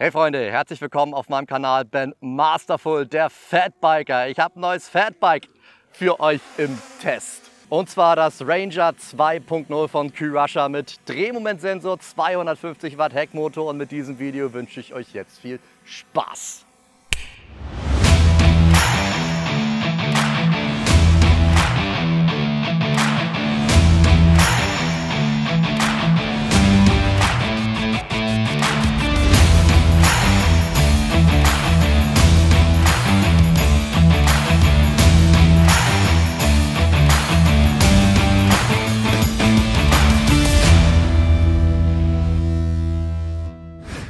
Hey Freunde, herzlich willkommen auf meinem Kanal Ben Masterful, der Fatbiker. Ich habe ein neues Fatbike für euch im Test. Und zwar das Ranger 2.0 von Q-Russia mit Drehmomentsensor, 250 Watt Heckmotor und mit diesem Video wünsche ich euch jetzt viel Spaß.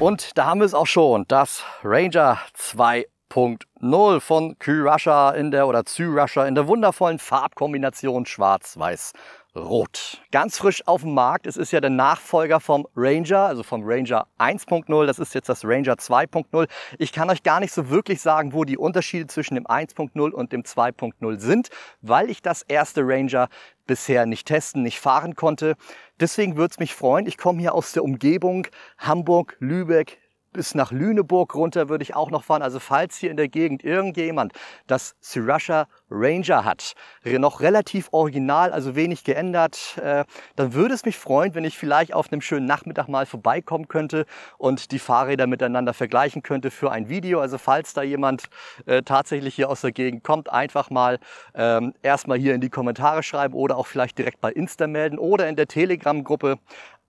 Und da haben wir es auch schon, das Ranger 2.0 von Kyrusha in der oder Zyrusha in der wundervollen Farbkombination schwarz-weiß. Rot. Ganz frisch auf dem Markt. Es ist ja der Nachfolger vom Ranger, also vom Ranger 1.0. Das ist jetzt das Ranger 2.0. Ich kann euch gar nicht so wirklich sagen, wo die Unterschiede zwischen dem 1.0 und dem 2.0 sind, weil ich das erste Ranger bisher nicht testen, nicht fahren konnte. Deswegen würde es mich freuen, ich komme hier aus der Umgebung Hamburg, Lübeck, bis nach Lüneburg runter würde ich auch noch fahren. Also falls hier in der Gegend irgendjemand das Sriracha Ranger hat, noch relativ original, also wenig geändert, äh, dann würde es mich freuen, wenn ich vielleicht auf einem schönen Nachmittag mal vorbeikommen könnte und die Fahrräder miteinander vergleichen könnte für ein Video. Also falls da jemand äh, tatsächlich hier aus der Gegend kommt, einfach mal ähm, erstmal hier in die Kommentare schreiben oder auch vielleicht direkt bei Insta melden oder in der Telegram-Gruppe.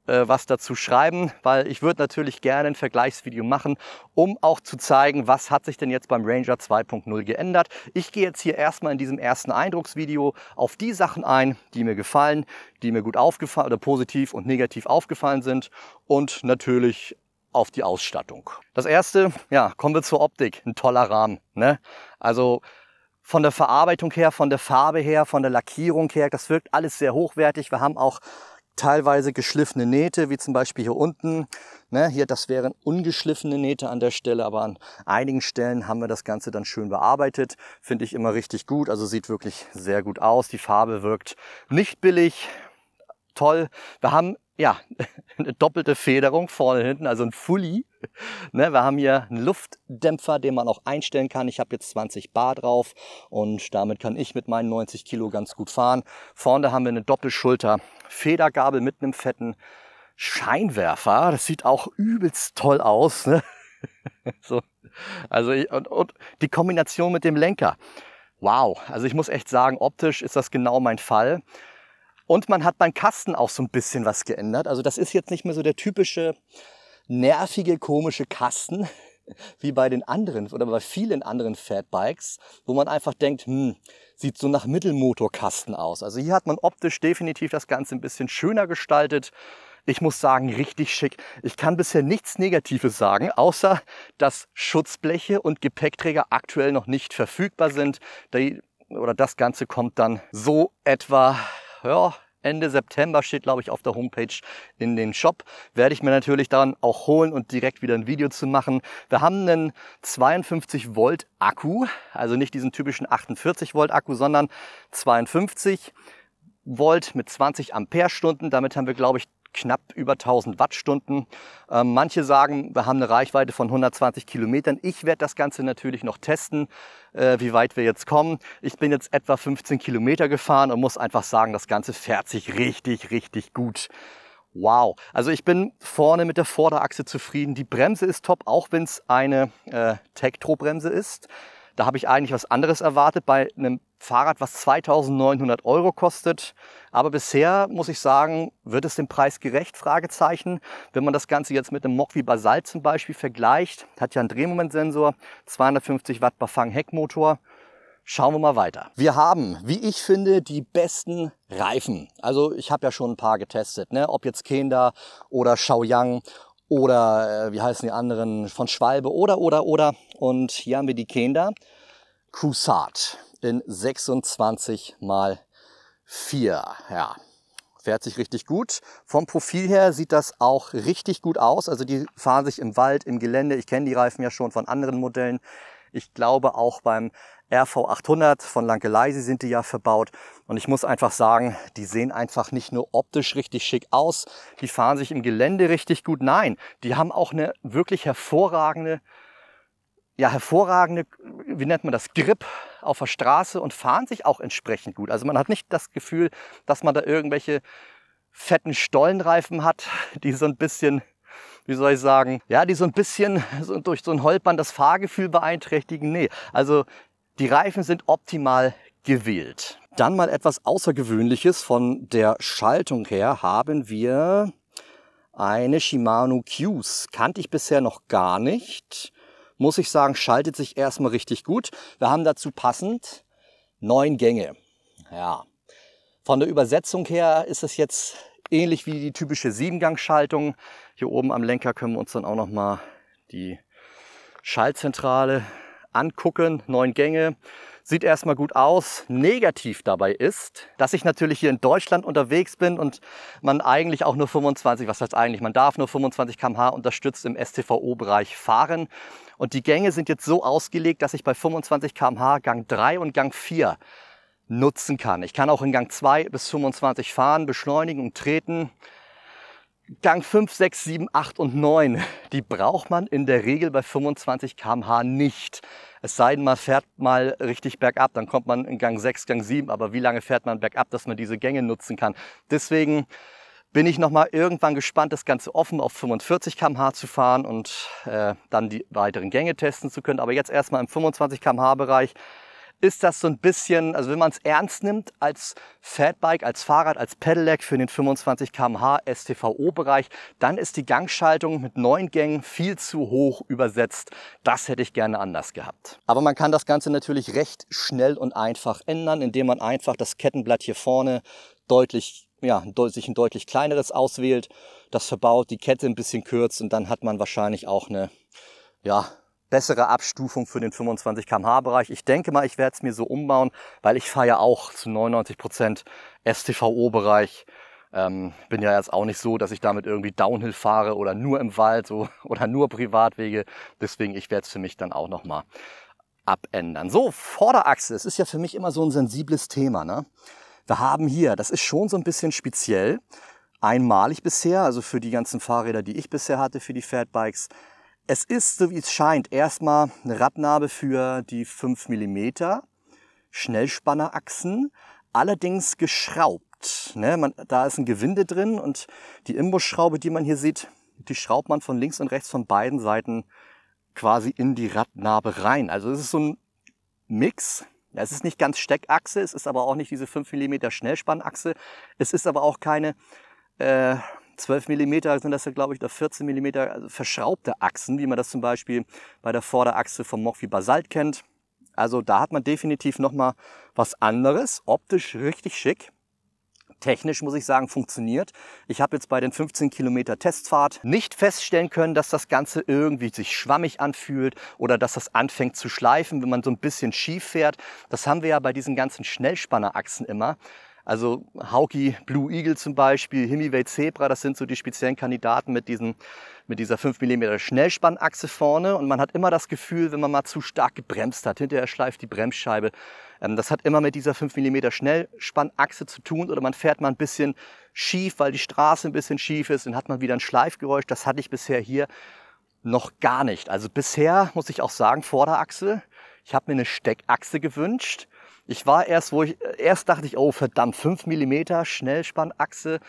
Äh, was dazu schreiben, weil ich würde natürlich gerne ein Vergleichsvideo machen, um auch zu zeigen, was hat sich denn jetzt beim Ranger 2.0 geändert. Ich gehe jetzt hier erstmal in diesem ersten Eindrucksvideo auf die Sachen ein, die mir gefallen, die mir gut aufgefallen oder positiv und negativ aufgefallen sind und natürlich auf die Ausstattung. Das erste, ja, kommen wir zur Optik. Ein toller Rahmen. Ne? Also von der Verarbeitung her, von der Farbe her, von der Lackierung her, das wirkt alles sehr hochwertig. Wir haben auch teilweise geschliffene Nähte, wie zum Beispiel hier unten. Ne, hier, das wären ungeschliffene Nähte an der Stelle, aber an einigen Stellen haben wir das Ganze dann schön bearbeitet. Finde ich immer richtig gut, also sieht wirklich sehr gut aus. Die Farbe wirkt nicht billig, toll. Wir haben ja, eine doppelte Federung vorne hinten, also ein Fully. Ne, wir haben hier einen Luftdämpfer, den man auch einstellen kann. Ich habe jetzt 20 Bar drauf und damit kann ich mit meinen 90 Kilo ganz gut fahren. Vorne haben wir eine Doppelschulter Federgabel mit einem fetten Scheinwerfer. Das sieht auch übelst toll aus. Ne? so. Also ich, und, und die Kombination mit dem Lenker. Wow, also ich muss echt sagen, optisch ist das genau mein Fall. Und man hat beim Kasten auch so ein bisschen was geändert. Also das ist jetzt nicht mehr so der typische nervige, komische Kasten wie bei den anderen oder bei vielen anderen Fatbikes, wo man einfach denkt, hm, sieht so nach Mittelmotorkasten aus. Also hier hat man optisch definitiv das Ganze ein bisschen schöner gestaltet. Ich muss sagen, richtig schick. Ich kann bisher nichts Negatives sagen, außer dass Schutzbleche und Gepäckträger aktuell noch nicht verfügbar sind. Die, oder das Ganze kommt dann so etwa ja, Ende September steht, glaube ich, auf der Homepage in den Shop. Werde ich mir natürlich dann auch holen und direkt wieder ein Video zu machen. Wir haben einen 52 Volt Akku, also nicht diesen typischen 48 Volt Akku, sondern 52 Volt mit 20 Amperestunden. Damit haben wir, glaube ich, knapp über 1000 Wattstunden. Ähm, manche sagen, wir haben eine Reichweite von 120 Kilometern. Ich werde das Ganze natürlich noch testen, äh, wie weit wir jetzt kommen. Ich bin jetzt etwa 15 Kilometer gefahren und muss einfach sagen, das Ganze fährt sich richtig, richtig gut. Wow, also ich bin vorne mit der Vorderachse zufrieden. Die Bremse ist top, auch wenn es eine äh, Tektro-Bremse ist. Da habe ich eigentlich was anderes erwartet bei einem Fahrrad, was 2900 Euro kostet. Aber bisher muss ich sagen, wird es dem Preis gerecht? Fragezeichen. Wenn man das Ganze jetzt mit einem Mock wie Basalt zum Beispiel vergleicht, hat ja einen Drehmomentsensor, 250 Watt Bafang Heckmotor. Schauen wir mal weiter. Wir haben, wie ich finde, die besten Reifen. Also ich habe ja schon ein paar getestet, ne? ob jetzt Kenda oder Xiaoyang oder äh, wie heißen die anderen von Schwalbe oder oder oder und hier haben wir die Kinder Crusade in 26 mal 4. Ja, fährt sich richtig gut. Vom Profil her sieht das auch richtig gut aus. Also die fahren sich im Wald, im Gelände. Ich kenne die Reifen ja schon von anderen Modellen. Ich glaube auch beim RV 800 von Lanke Leise sind die ja verbaut. Und ich muss einfach sagen, die sehen einfach nicht nur optisch richtig schick aus, die fahren sich im Gelände richtig gut. Nein, die haben auch eine wirklich hervorragende, ja, hervorragende, wie nennt man das, Grip auf der Straße und fahren sich auch entsprechend gut. Also man hat nicht das Gefühl, dass man da irgendwelche fetten Stollenreifen hat, die so ein bisschen wie soll ich sagen, ja, die so ein bisschen so durch so ein Holpern das Fahrgefühl beeinträchtigen. Nee, also die Reifen sind optimal gewählt. Dann mal etwas Außergewöhnliches. Von der Schaltung her haben wir eine Shimano Qs. Kannte ich bisher noch gar nicht. Muss ich sagen, schaltet sich erstmal richtig gut. Wir haben dazu passend neun Gänge. Ja. Von der Übersetzung her ist es jetzt ähnlich wie die typische Siebengang-Schaltung. Hier oben am Lenker können wir uns dann auch nochmal die Schaltzentrale angucken, neun Gänge, sieht erstmal gut aus. Negativ dabei ist, dass ich natürlich hier in Deutschland unterwegs bin und man eigentlich auch nur 25, was heißt eigentlich, man darf nur 25 km/h unterstützt im STVO-Bereich fahren. Und die Gänge sind jetzt so ausgelegt, dass ich bei 25 km/h Gang 3 und Gang 4 nutzen kann. Ich kann auch in Gang 2 bis 25 fahren, beschleunigen und treten. Gang 5, 6, 7, 8 und 9, die braucht man in der Regel bei 25 km/h nicht. Es sei denn, man fährt mal richtig bergab, dann kommt man in Gang 6, Gang 7, aber wie lange fährt man bergab, dass man diese Gänge nutzen kann? Deswegen bin ich nochmal irgendwann gespannt, das Ganze offen auf 45 km/h zu fahren und äh, dann die weiteren Gänge testen zu können. Aber jetzt erstmal im 25 km/h Bereich ist das so ein bisschen, also wenn man es ernst nimmt, als Fatbike, als Fahrrad, als Pedelec für den 25 km/h STVO-Bereich, dann ist die Gangschaltung mit neun Gängen viel zu hoch übersetzt. Das hätte ich gerne anders gehabt. Aber man kann das Ganze natürlich recht schnell und einfach ändern, indem man einfach das Kettenblatt hier vorne deutlich ja, sich ein deutlich kleineres auswählt, das verbaut, die Kette ein bisschen kürzt und dann hat man wahrscheinlich auch eine ja, bessere Abstufung für den 25 km/h Bereich. Ich denke mal, ich werde es mir so umbauen, weil ich fahre ja auch zu 99 Prozent STVO-Bereich. Ähm, bin ja jetzt auch nicht so, dass ich damit irgendwie Downhill fahre oder nur im Wald so, oder nur Privatwege. Deswegen, ich werde es für mich dann auch nochmal abändern. So, Vorderachse, es ist ja für mich immer so ein sensibles Thema. Ne? Wir haben hier, das ist schon so ein bisschen speziell, einmalig bisher, also für die ganzen Fahrräder, die ich bisher hatte, für die Fatbikes, es ist, so wie es scheint, erstmal eine Radnabe für die 5 mm Schnellspannerachsen, allerdings geschraubt. Ne? Man, da ist ein Gewinde drin und die Imbusschraube, die man hier sieht, die schraubt man von links und rechts von beiden Seiten quasi in die Radnabe rein. Also es ist so ein Mix. es ist nicht ganz Steckachse, es ist aber auch nicht diese 5 mm Schnellspannachse. Es ist aber auch keine äh, 12 Millimeter sind das ja, glaube ich, oder 14 Millimeter also verschraubte Achsen, wie man das zum Beispiel bei der Vorderachse vom Morphy Basalt kennt. Also da hat man definitiv nochmal was anderes, optisch richtig schick. Technisch muss ich sagen, funktioniert. Ich habe jetzt bei den 15 Kilometer Testfahrt nicht feststellen können, dass das Ganze irgendwie sich schwammig anfühlt oder dass das anfängt zu schleifen, wenn man so ein bisschen schief fährt. Das haben wir ja bei diesen ganzen Schnellspannerachsen immer also Hauki Blue Eagle zum Beispiel, Himiway Zebra, das sind so die speziellen Kandidaten mit, diesen, mit dieser 5 mm Schnellspannachse vorne. Und man hat immer das Gefühl, wenn man mal zu stark gebremst hat, hinterher schleift die Bremsscheibe. Ähm, das hat immer mit dieser 5 mm Schnellspannachse zu tun. Oder man fährt mal ein bisschen schief, weil die Straße ein bisschen schief ist. Dann hat man wieder ein Schleifgeräusch. Das hatte ich bisher hier noch gar nicht. Also bisher muss ich auch sagen, Vorderachse. Ich habe mir eine Steckachse gewünscht. Ich war erst, wo ich, erst dachte ich, oh verdammt, 5 mm Schnellspannachse.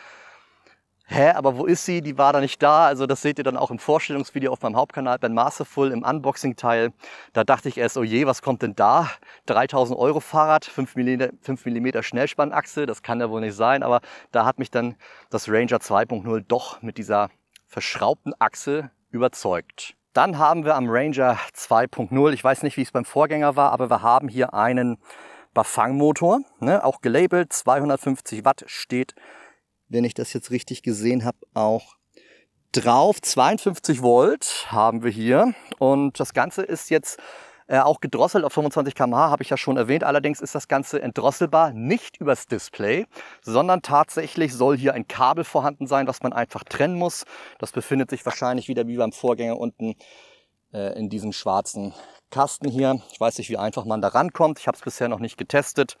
Hä, aber wo ist sie? Die war da nicht da. Also das seht ihr dann auch im Vorstellungsvideo auf meinem Hauptkanal bei Masterful im Unboxing-Teil. Da dachte ich erst, oh je, was kommt denn da? 3000 Euro Fahrrad, 5 mm, 5 mm Schnellspannachse, das kann ja wohl nicht sein. Aber da hat mich dann das Ranger 2.0 doch mit dieser verschraubten Achse überzeugt. Dann haben wir am Ranger 2.0, ich weiß nicht, wie es beim Vorgänger war, aber wir haben hier einen Bafang-Motor, ne, auch gelabelt, 250 Watt steht, wenn ich das jetzt richtig gesehen habe, auch drauf. 52 Volt haben wir hier und das Ganze ist jetzt äh, auch gedrosselt auf 25 km/h, habe ich ja schon erwähnt. Allerdings ist das Ganze entdrosselbar, nicht übers Display, sondern tatsächlich soll hier ein Kabel vorhanden sein, was man einfach trennen muss. Das befindet sich wahrscheinlich wieder wie beim Vorgänger unten äh, in diesem schwarzen Kasten hier. Ich weiß nicht, wie einfach man da rankommt. Ich habe es bisher noch nicht getestet.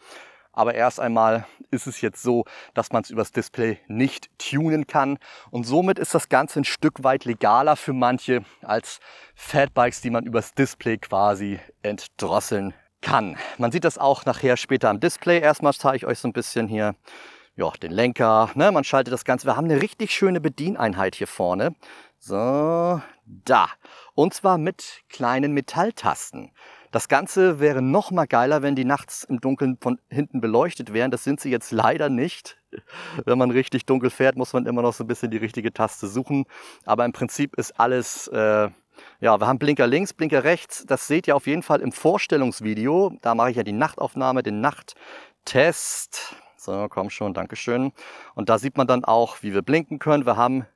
Aber erst einmal ist es jetzt so, dass man es übers Display nicht tunen kann. Und somit ist das Ganze ein Stück weit legaler für manche als Fatbikes, die man übers Display quasi entdrosseln kann. Man sieht das auch nachher später am Display. Erstmal zeige ich euch so ein bisschen hier ja, den Lenker. Ne? Man schaltet das Ganze. Wir haben eine richtig schöne Bedieneinheit hier vorne. So, da. Und zwar mit kleinen Metalltasten. Das Ganze wäre noch mal geiler, wenn die nachts im Dunkeln von hinten beleuchtet wären. Das sind sie jetzt leider nicht. Wenn man richtig dunkel fährt, muss man immer noch so ein bisschen die richtige Taste suchen. Aber im Prinzip ist alles, äh, ja, wir haben Blinker links, Blinker rechts. Das seht ihr auf jeden Fall im Vorstellungsvideo. Da mache ich ja die Nachtaufnahme, den Nachttest. So, komm schon, Dankeschön. Und da sieht man dann auch, wie wir blinken können. Wir haben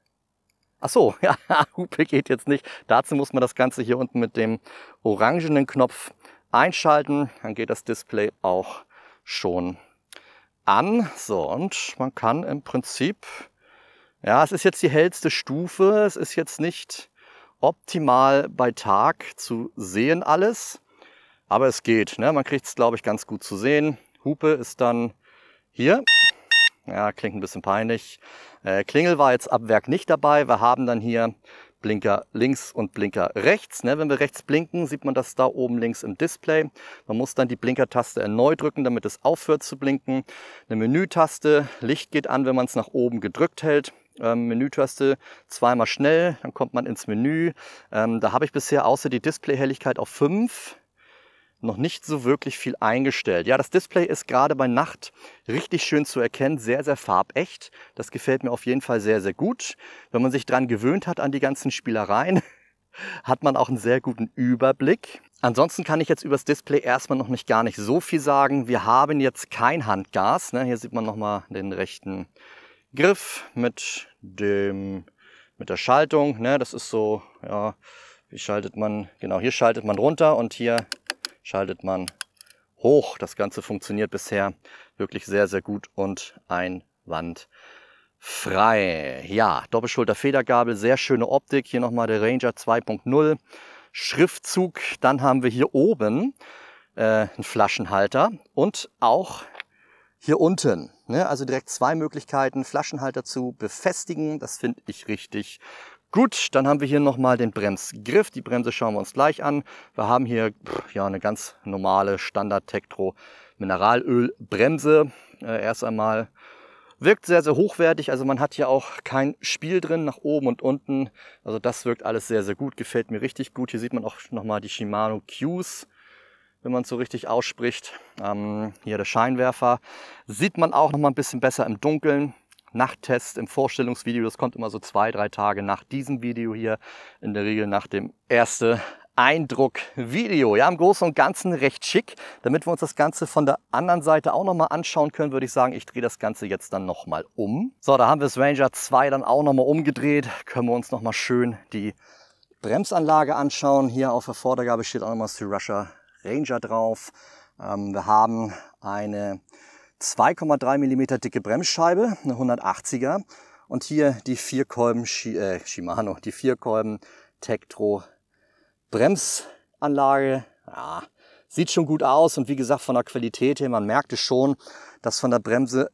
Ach so, ja, Hupe geht jetzt nicht. Dazu muss man das Ganze hier unten mit dem orangenen Knopf einschalten. Dann geht das Display auch schon an. So, und man kann im Prinzip, ja, es ist jetzt die hellste Stufe. Es ist jetzt nicht optimal bei Tag zu sehen alles. Aber es geht. Ne? Man kriegt es, glaube ich, ganz gut zu sehen. Hupe ist dann hier. Ja, klingt ein bisschen peinlich. Äh, Klingel war jetzt ab Werk nicht dabei. Wir haben dann hier Blinker links und Blinker rechts. Ne? Wenn wir rechts blinken, sieht man das da oben links im Display. Man muss dann die Blinkertaste erneut drücken, damit es aufhört zu blinken. Eine Menütaste, Licht geht an, wenn man es nach oben gedrückt hält. Ähm, Menütaste zweimal schnell, dann kommt man ins Menü. Ähm, da habe ich bisher außer die Displayhelligkeit auf 5 noch nicht so wirklich viel eingestellt. Ja, das Display ist gerade bei Nacht richtig schön zu erkennen, sehr, sehr farbecht. Das gefällt mir auf jeden Fall sehr, sehr gut. Wenn man sich daran gewöhnt hat an die ganzen Spielereien, hat man auch einen sehr guten Überblick. Ansonsten kann ich jetzt über das Display erstmal noch nicht gar nicht so viel sagen. Wir haben jetzt kein Handgas. Ne? Hier sieht man nochmal den rechten Griff mit, dem, mit der Schaltung. Ne? Das ist so, ja, wie schaltet man, genau, hier schaltet man runter und hier schaltet man hoch. Das Ganze funktioniert bisher wirklich sehr, sehr gut und einwandfrei. Ja, Doppelschulter Federgabel, sehr schöne Optik. Hier nochmal der Ranger 2.0 Schriftzug. Dann haben wir hier oben äh, einen Flaschenhalter und auch hier unten. Ne? Also direkt zwei Möglichkeiten, Flaschenhalter zu befestigen. Das finde ich richtig Gut, dann haben wir hier nochmal den Bremsgriff. Die Bremse schauen wir uns gleich an. Wir haben hier ja, eine ganz normale Standard-Tektro Mineralölbremse. Äh, erst einmal wirkt sehr, sehr hochwertig. Also man hat hier auch kein Spiel drin nach oben und unten. Also das wirkt alles sehr, sehr gut. Gefällt mir richtig gut. Hier sieht man auch nochmal die Shimano Qs wenn man es so richtig ausspricht. Ähm, hier der Scheinwerfer. Sieht man auch nochmal ein bisschen besser im Dunkeln. Nachttest im Vorstellungsvideo. Das kommt immer so zwei, drei Tage nach diesem Video hier. In der Regel nach dem ersten Eindruck-Video. Ja, im Großen und Ganzen recht schick. Damit wir uns das Ganze von der anderen Seite auch nochmal anschauen können, würde ich sagen, ich drehe das Ganze jetzt dann nochmal um. So, da haben wir das Ranger 2 dann auch nochmal umgedreht. Können wir uns nochmal schön die Bremsanlage anschauen. Hier auf der Vordergabe steht auch nochmal das Sriracha Ranger drauf. Ähm, wir haben eine 2,3 mm dicke Bremsscheibe, eine 180er und hier die Vierkolben äh, Shimano, die Vierkolben Tektro Bremsanlage. Ja, sieht schon gut aus und wie gesagt von der Qualität her, man merkte schon, dass von der Bremse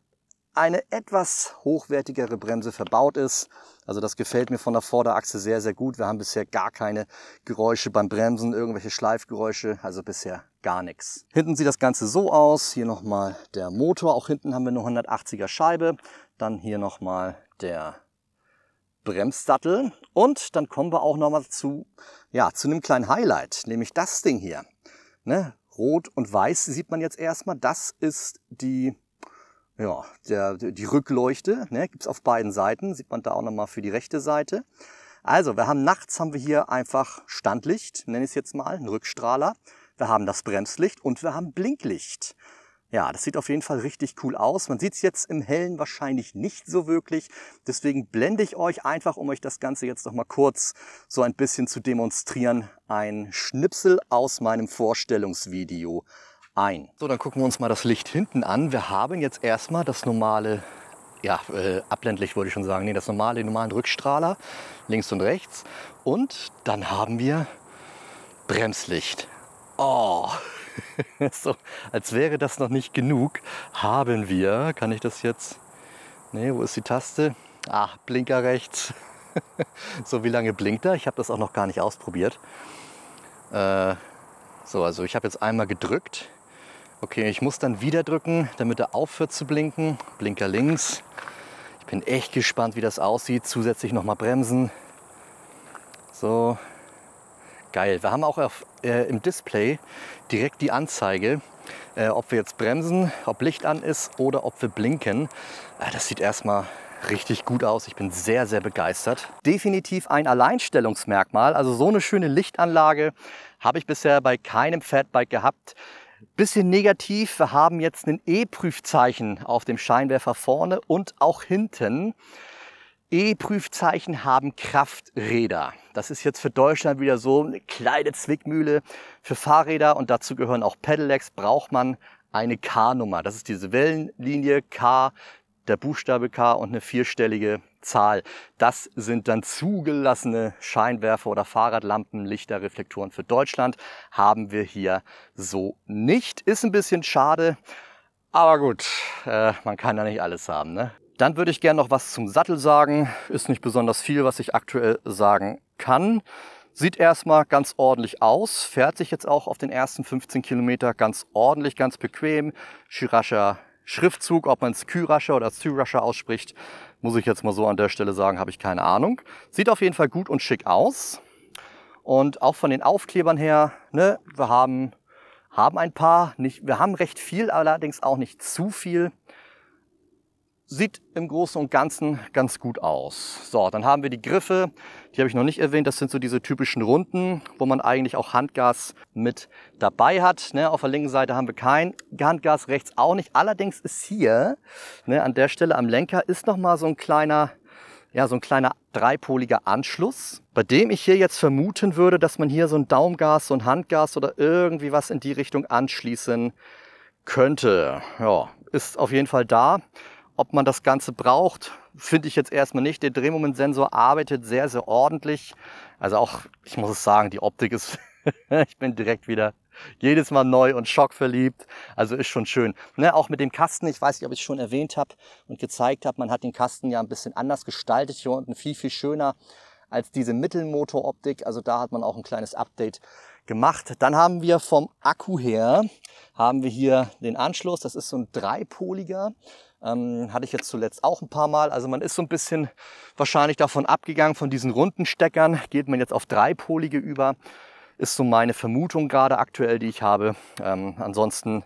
eine etwas hochwertigere Bremse verbaut ist. Also das gefällt mir von der Vorderachse sehr, sehr gut. Wir haben bisher gar keine Geräusche beim Bremsen, irgendwelche Schleifgeräusche. Also bisher gar nichts. Hinten sieht das Ganze so aus. Hier nochmal der Motor. Auch hinten haben wir eine 180er Scheibe. Dann hier nochmal der Bremssattel. Und dann kommen wir auch nochmal zu, ja, zu einem kleinen Highlight, nämlich das Ding hier. Ne? Rot und Weiß sieht man jetzt erstmal. Das ist die, ja, der, die Rückleuchte. Ne? Gibt es auf beiden Seiten. Sieht man da auch nochmal für die rechte Seite. Also, wir haben nachts haben wir hier einfach Standlicht, nenne ich es jetzt mal, einen Rückstrahler wir haben das Bremslicht und wir haben Blinklicht. Ja, das sieht auf jeden Fall richtig cool aus. Man sieht es jetzt im Hellen wahrscheinlich nicht so wirklich. Deswegen blende ich euch einfach, um euch das Ganze jetzt noch mal kurz so ein bisschen zu demonstrieren, ein Schnipsel aus meinem Vorstellungsvideo ein. So, dann gucken wir uns mal das Licht hinten an. Wir haben jetzt erstmal das normale, ja, äh, abblendlich würde ich schon sagen, nee, das normale, normalen Rückstrahler links und rechts. Und dann haben wir Bremslicht oh, so, als wäre das noch nicht genug, haben wir, kann ich das jetzt, Ne, wo ist die Taste? Ah, Blinker rechts. so, wie lange blinkt er? Ich habe das auch noch gar nicht ausprobiert. Äh, so, also ich habe jetzt einmal gedrückt. Okay, ich muss dann wieder drücken, damit er aufhört zu blinken. Blinker links. Ich bin echt gespannt, wie das aussieht. Zusätzlich nochmal bremsen. So, geil. Wir haben auch auf, äh, im Display direkt die Anzeige, äh, ob wir jetzt bremsen, ob Licht an ist oder ob wir blinken. Äh, das sieht erstmal richtig gut aus. Ich bin sehr, sehr begeistert. Definitiv ein Alleinstellungsmerkmal. Also so eine schöne Lichtanlage habe ich bisher bei keinem Fatbike gehabt. Bisschen negativ, wir haben jetzt ein E-Prüfzeichen auf dem Scheinwerfer vorne und auch hinten. E-Prüfzeichen haben Krafträder. Das ist jetzt für Deutschland wieder so eine kleine Zwickmühle für Fahrräder und dazu gehören auch Pedelecs, braucht man eine K-Nummer. Das ist diese Wellenlinie K, der Buchstabe K und eine vierstellige Zahl. Das sind dann zugelassene Scheinwerfer oder Fahrradlampen, Lichter, Reflektoren für Deutschland. Haben wir hier so nicht. Ist ein bisschen schade, aber gut, äh, man kann ja nicht alles haben. Ne? Dann würde ich gerne noch was zum Sattel sagen. Ist nicht besonders viel, was ich aktuell sagen kann. Sieht erstmal ganz ordentlich aus, fährt sich jetzt auch auf den ersten 15 Kilometer ganz ordentlich, ganz bequem. Shirasha Schriftzug, ob man es Kyrasha oder Zyrasha ausspricht, muss ich jetzt mal so an der Stelle sagen, habe ich keine Ahnung. Sieht auf jeden Fall gut und schick aus. Und auch von den Aufklebern her, ne, wir haben, haben ein paar, nicht, wir haben recht viel, allerdings auch nicht zu viel sieht im Großen und Ganzen ganz gut aus. So, dann haben wir die Griffe, die habe ich noch nicht erwähnt, das sind so diese typischen Runden, wo man eigentlich auch Handgas mit dabei hat. Ne, auf der linken Seite haben wir kein Handgas, rechts auch nicht. Allerdings ist hier, ne, an der Stelle am Lenker, ist nochmal so ein kleiner, ja, so ein kleiner dreipoliger Anschluss, bei dem ich hier jetzt vermuten würde, dass man hier so ein Daumgas, so ein Handgas oder irgendwie was in die Richtung anschließen könnte. Ja, ist auf jeden Fall da. Ob man das Ganze braucht, finde ich jetzt erstmal nicht. Der Drehmomentsensor arbeitet sehr, sehr ordentlich. Also auch, ich muss es sagen, die Optik ist, ich bin direkt wieder jedes Mal neu und schockverliebt. Also ist schon schön. Ne, auch mit dem Kasten, ich weiß nicht, ob ich es schon erwähnt habe und gezeigt habe, man hat den Kasten ja ein bisschen anders gestaltet hier unten, viel, viel schöner als diese Mittelmotoroptik. Also da hat man auch ein kleines Update gemacht. Dann haben wir vom Akku her, haben wir hier den Anschluss. Das ist so ein dreipoliger ähm, hatte ich jetzt zuletzt auch ein paar Mal. Also man ist so ein bisschen wahrscheinlich davon abgegangen, von diesen runden Steckern. Geht man jetzt auf dreipolige über, ist so meine Vermutung gerade aktuell, die ich habe. Ähm, ansonsten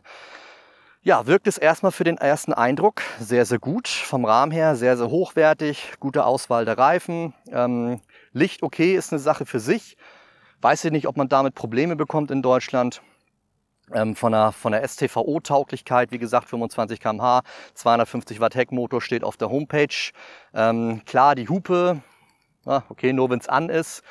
ja, wirkt es erstmal für den ersten Eindruck sehr, sehr gut. Vom Rahmen her sehr, sehr hochwertig, gute Auswahl der Reifen. Ähm, Licht okay ist eine Sache für sich. Weiß ich nicht, ob man damit Probleme bekommt in Deutschland. Ähm, von der, von der STVO-Tauglichkeit, wie gesagt, 25 km/h, 250 Watt Heckmotor steht auf der Homepage. Ähm, klar, die Hupe, ah, okay, nur wenn es an ist.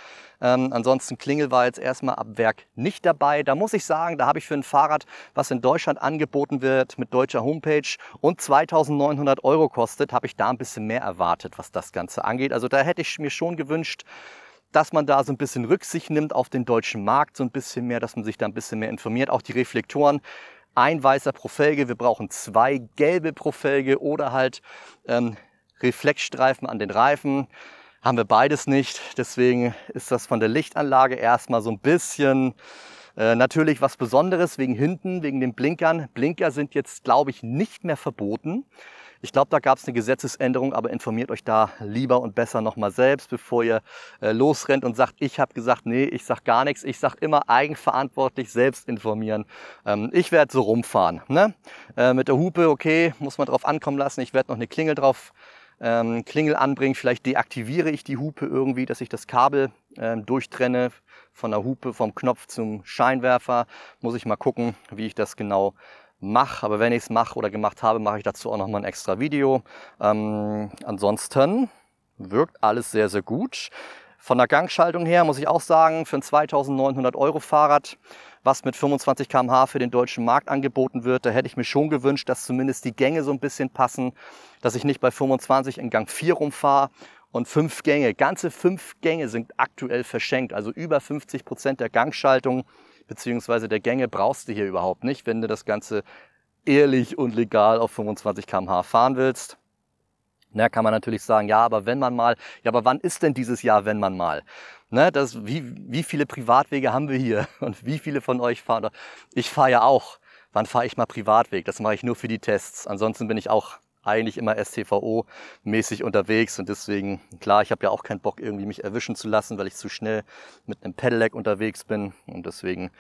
Ähm, ansonsten Klingel war jetzt erstmal ab Werk nicht dabei. Da muss ich sagen, da habe ich für ein Fahrrad, was in Deutschland angeboten wird mit deutscher Homepage und 2900 Euro kostet, habe ich da ein bisschen mehr erwartet, was das Ganze angeht. Also da hätte ich mir schon gewünscht, dass man da so ein bisschen Rücksicht nimmt auf den deutschen Markt, so ein bisschen mehr, dass man sich da ein bisschen mehr informiert. Auch die Reflektoren, ein weißer pro Felge, wir brauchen zwei gelbe pro Felge oder halt ähm, Reflexstreifen an den Reifen. Haben wir beides nicht, deswegen ist das von der Lichtanlage erstmal so ein bisschen äh, natürlich was Besonderes wegen hinten, wegen den Blinkern. Blinker sind jetzt, glaube ich, nicht mehr verboten. Ich glaube, da gab es eine Gesetzesänderung, aber informiert euch da lieber und besser nochmal selbst, bevor ihr äh, losrennt und sagt, ich habe gesagt, nee, ich sag gar nichts. Ich sag immer eigenverantwortlich selbst informieren. Ähm, ich werde so rumfahren. Ne? Äh, mit der Hupe, okay, muss man drauf ankommen lassen. Ich werde noch eine Klingel drauf ähm, Klingel anbringen. Vielleicht deaktiviere ich die Hupe irgendwie, dass ich das Kabel ähm, durchtrenne von der Hupe, vom Knopf zum Scheinwerfer. Muss ich mal gucken, wie ich das genau mache. Aber wenn ich es mache oder gemacht habe, mache ich dazu auch nochmal ein extra Video. Ähm, ansonsten wirkt alles sehr, sehr gut. Von der Gangschaltung her muss ich auch sagen, für ein 2900 Euro Fahrrad, was mit 25 km/h für den deutschen Markt angeboten wird, da hätte ich mir schon gewünscht, dass zumindest die Gänge so ein bisschen passen, dass ich nicht bei 25 in Gang 4 rumfahre und fünf Gänge, ganze fünf Gänge sind aktuell verschenkt. Also über 50 Prozent der Gangschaltung beziehungsweise der Gänge brauchst du hier überhaupt nicht, wenn du das Ganze ehrlich und legal auf 25 km/h fahren willst. Na, kann man natürlich sagen, ja, aber wenn man mal, ja, aber wann ist denn dieses Jahr, wenn man mal? Ne, das, wie, wie viele Privatwege haben wir hier? Und wie viele von euch fahren? Ich fahre ja auch. Wann fahre ich mal Privatweg? Das mache ich nur für die Tests. Ansonsten bin ich auch eigentlich immer STVO-mäßig unterwegs und deswegen, klar, ich habe ja auch keinen Bock, irgendwie mich erwischen zu lassen, weil ich zu schnell mit einem Pedelec unterwegs bin und deswegen,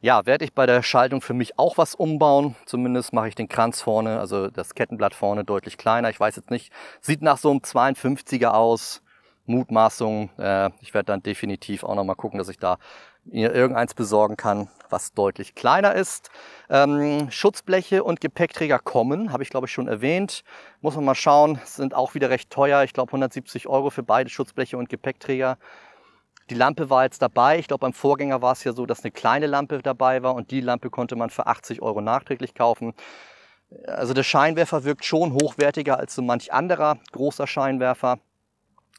ja, werde ich bei der Schaltung für mich auch was umbauen. Zumindest mache ich den Kranz vorne, also das Kettenblatt vorne deutlich kleiner. Ich weiß jetzt nicht, sieht nach so einem 52er aus. Mutmaßung. Äh, ich werde dann definitiv auch nochmal gucken, dass ich da irgendeins besorgen kann was deutlich kleiner ist. Ähm, Schutzbleche und Gepäckträger kommen, habe ich glaube ich schon erwähnt. Muss man mal schauen, sind auch wieder recht teuer. Ich glaube 170 Euro für beide Schutzbleche und Gepäckträger. Die Lampe war jetzt dabei. Ich glaube, beim Vorgänger war es ja so, dass eine kleine Lampe dabei war und die Lampe konnte man für 80 Euro nachträglich kaufen. Also der Scheinwerfer wirkt schon hochwertiger als so manch anderer großer Scheinwerfer.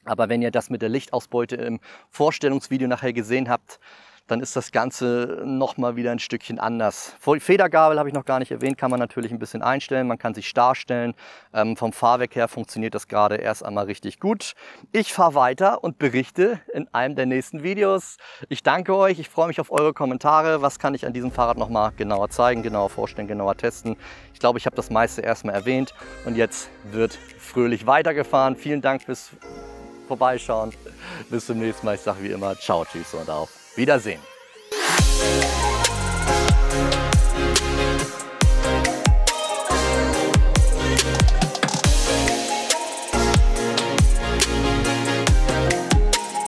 Aber wenn ihr das mit der Lichtausbeute im Vorstellungsvideo nachher gesehen habt, dann ist das Ganze nochmal wieder ein Stückchen anders. Federgabel habe ich noch gar nicht erwähnt, kann man natürlich ein bisschen einstellen, man kann sich starr stellen. Ähm, vom Fahrwerk her funktioniert das gerade erst einmal richtig gut. Ich fahre weiter und berichte in einem der nächsten Videos. Ich danke euch, ich freue mich auf eure Kommentare. Was kann ich an diesem Fahrrad nochmal genauer zeigen, genauer vorstellen, genauer testen? Ich glaube, ich habe das meiste erstmal erwähnt und jetzt wird fröhlich weitergefahren. Vielen Dank fürs Vorbeischauen. Bis zum nächsten Mal. Ich sage wie immer, ciao, tschüss und auf. Wiedersehen.